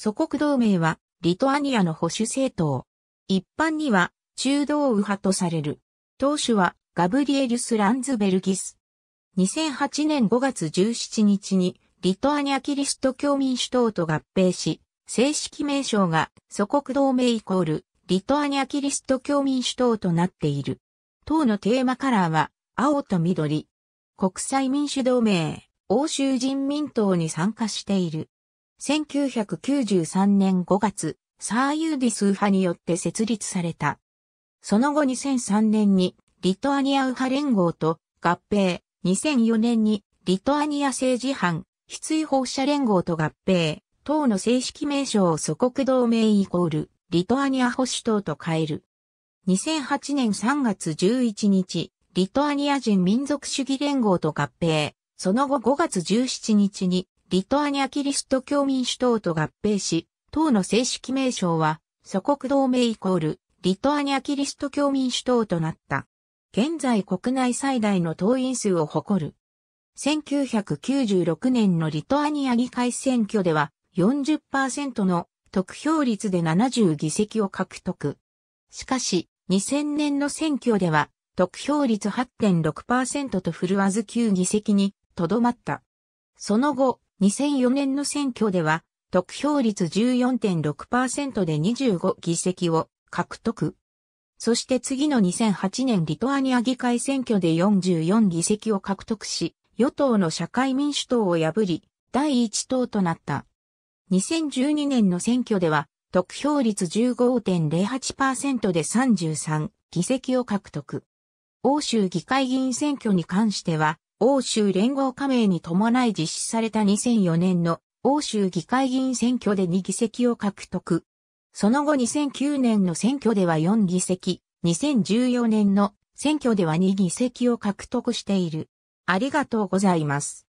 祖国同盟は、リトアニアの保守政党。一般には、中道右派とされる。党首は、ガブリエリュス・ランズベルギス。2008年5月17日に、リトアニアキリスト教民主党と合併し、正式名称が祖国同盟イコール、リトアニアキリスト教民主党となっている。党のテーマカラーは、青と緑。国際民主同盟、欧州人民党に参加している。1993年5月、サーユーディス右派によって設立された。その後2003年にリトアニア右派連合と合併、2004年にリトアニア政治犯、非追放射連合と合併、党の正式名称を祖国同盟イコール、リトアニア保守党と変える。2008年3月11日、リトアニア人民族主義連合と合併、その後5月17日にリトアニアキリスト教民主党と合併し、党の正式名称は、祖国同盟イコール、リトアニアキリスト教民主党となった。現在国内最大の党員数を誇る。1996年のリトアニア議会選挙では40%の得票率で70議席を獲得。しかし、2000年の選挙では得票率8.6%と振るわず9議席にとどまった。その後、2004年の選挙では、得票率14.6%で25議席を獲得。そして次の2008年リトアニア議会選挙で44議席を獲得し、与党の社会民主党を破り、第一党となった。2012年の選挙では、得票率15.08%で33議席を獲得。欧州議会議員選挙に関しては、欧州連合加盟に伴い実施された2004年の欧州議会議員選挙で2議席を獲得。その後2009年の選挙では4議席、2014年の選挙では2議席を獲得している。ありがとうございます。